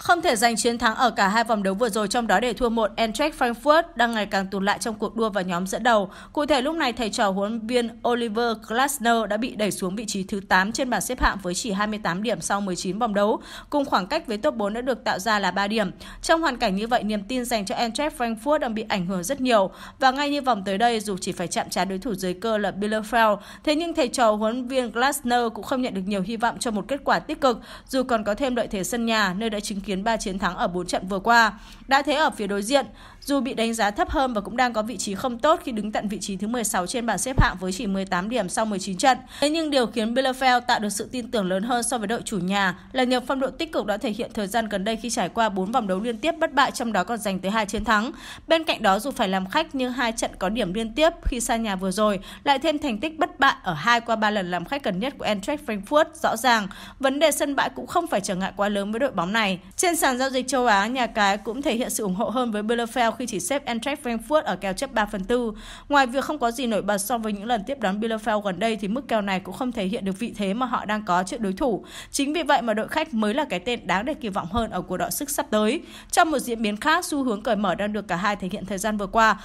Không thể giành chiến thắng ở cả hai vòng đấu vừa rồi trong đó để thua một Eintracht Frankfurt đang ngày càng tụt lại trong cuộc đua vào nhóm dẫn đầu. Cụ thể lúc này thầy trò huấn viên Oliver Glasner đã bị đẩy xuống vị trí thứ 8 trên bảng xếp hạng với chỉ 28 điểm sau 19 vòng đấu, cùng khoảng cách với top 4 đã được tạo ra là 3 điểm. Trong hoàn cảnh như vậy, niềm tin dành cho Eintracht Frankfurt đang bị ảnh hưởng rất nhiều và ngay như vòng tới đây dù chỉ phải chạm trán đối thủ dưới cơ là Bielefeld, thế nhưng thầy trò huấn viên Glasner cũng không nhận được nhiều hy vọng cho một kết quả tích cực dù còn có thêm lợi thế sân nhà nơi đã chứng kiến đến 3 chiến thắng ở 4 trận vừa qua. Đã thế ở phía đối diện, dù bị đánh giá thấp hơn và cũng đang có vị trí không tốt khi đứng tận vị trí thứ 16 trên bảng xếp hạng với chỉ 18 điểm sau 19 trận. Thế nhưng điều khiến Bielefeld tạo được sự tin tưởng lớn hơn so với đội chủ nhà là nhờ phong độ tích cực đã thể hiện thời gian gần đây khi trải qua 4 vòng đấu liên tiếp bất bại trong đó còn giành tới hai chiến thắng. Bên cạnh đó dù phải làm khách nhưng hai trận có điểm liên tiếp khi xa nhà vừa rồi lại thêm thành tích bất bại ở hai qua ba lần làm khách gần nhất của Eintracht Frankfurt rõ ràng vấn đề sân bãi cũng không phải trở ngại quá lớn với đội bóng này. Trên sàn giao dịch châu Á, nhà cái cũng thể hiện sự ủng hộ hơn với Bielefeld cao khi chỉ xếp Eintracht Frankfurt ở kèo chấp 3 phần 4. Ngoài việc không có gì nổi bật so với những lần tiếp đón Bielefeld gần đây thì mức kèo này cũng không thể hiện được vị thế mà họ đang có trước đối thủ. Chính vì vậy mà đội khách mới là cái tên đáng để kỳ vọng hơn ở cuộc đọ sức sắp tới. Trong một diễn biến khác, xu hướng cởi mở đang được cả hai thể hiện thời gian vừa qua.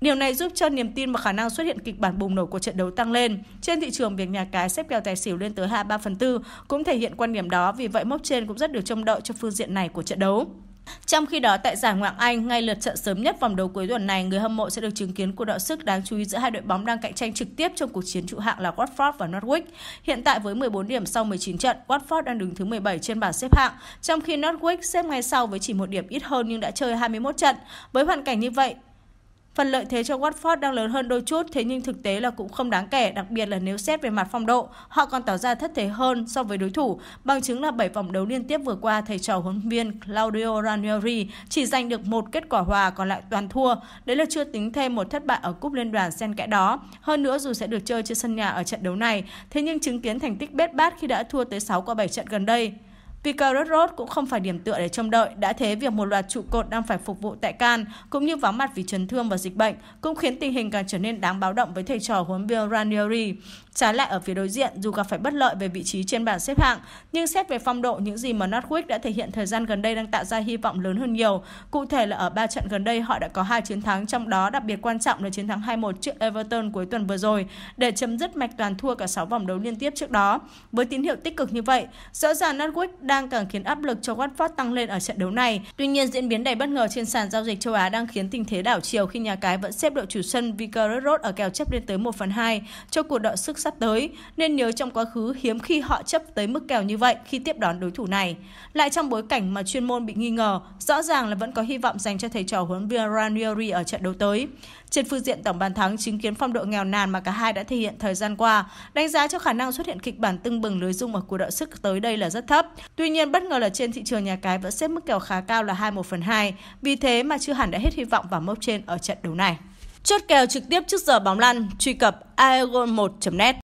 Điều này giúp cho niềm tin và khả năng xuất hiện kịch bản bùng nổ của trận đấu tăng lên. Trên thị trường, việc nhà cái xếp kèo tài xỉu lên tới hạ 3 phần 4 cũng thể hiện quan điểm đó, vì vậy mốc trên cũng rất được trông đợi cho phương diện này của trận đấu. Trong khi đó, tại giải Ngoại Anh, ngay lượt trận sớm nhất vòng đấu cuối tuần này, người hâm mộ sẽ được chứng kiến cuộc đọ sức đáng chú ý giữa hai đội bóng đang cạnh tranh trực tiếp trong cuộc chiến trụ hạng là Watford và Norwich. Hiện tại với 14 điểm sau 19 trận, Watford đang đứng thứ 17 trên bảng xếp hạng, trong khi Norwich xếp ngay sau với chỉ một điểm ít hơn nhưng đã chơi 21 trận. Với hoàn cảnh như vậy, Phần lợi thế cho Watford đang lớn hơn đôi chút, thế nhưng thực tế là cũng không đáng kể, đặc biệt là nếu xét về mặt phong độ. Họ còn tỏ ra thất thế hơn so với đối thủ, bằng chứng là 7 vòng đấu liên tiếp vừa qua thầy trò huấn viên Claudio Ranieri chỉ giành được một kết quả hòa còn lại toàn thua. Đấy là chưa tính thêm một thất bại ở cúp liên đoàn xen kẽ đó. Hơn nữa dù sẽ được chơi trên sân nhà ở trận đấu này, thế nhưng chứng kiến thành tích bết bát khi đã thua tới 6 qua 7 trận gần đây. Vicarus Road cũng không phải điểm tựa để trông đợi, đã thế việc một loạt trụ cột đang phải phục vụ tại Can cũng như vắng mặt vì chấn thương và dịch bệnh cũng khiến tình hình càng trở nên đáng báo động với thầy trò huấn viên Ranieri. Trái lại ở phía đối diện, dù gặp phải bất lợi về vị trí trên bảng xếp hạng, nhưng xét về phong độ những gì mà Northwich đã thể hiện thời gian gần đây đang tạo ra hy vọng lớn hơn nhiều. Cụ thể là ở ba trận gần đây họ đã có hai chiến thắng trong đó đặc biệt quan trọng là chiến thắng 2-1 trước Everton cuối tuần vừa rồi để chấm dứt mạch toàn thua cả 6 vòng đấu liên tiếp trước đó. Với tín hiệu tích cực như vậy, rõ ràng Northwich đã Giang càng khiến áp lực cho Watford tăng lên ở trận đấu này. Tuy nhiên, diễn biến đầy bất ngờ trên sàn giao dịch châu Á đang khiến tình thế đảo chiều khi nhà cái vẫn xếp đội chủ sân Vicarage Road ở kèo chấp lên tới 1 phần 2 cho cuộc đọ sức sắp tới, nên nhớ trong quá khứ hiếm khi họ chấp tới mức kèo như vậy khi tiếp đón đối thủ này. Lại trong bối cảnh mà chuyên môn bị nghi ngờ, rõ ràng là vẫn có hy vọng dành cho thầy trò huấn viên Ranieri ở trận đấu tới. Trên phương diện tổng bàn thắng chứng kiến phong độ nghèo nàn mà cả hai đã thể hiện thời gian qua, đánh giá cho khả năng xuất hiện kịch bản tưng bừng lưới dung ở cuộc đọ sức tới đây là rất thấp. Tuy Tuy nhiên, bất ngờ là trên thị trường nhà cái vẫn xếp mức kèo khá cao là 21 phần 2, vì thế mà chưa hẳn đã hết hy vọng vào mốc trên ở trận đấu này. Chốt kèo trực tiếp trước giờ bóng lăn, truy cập aegon1.net.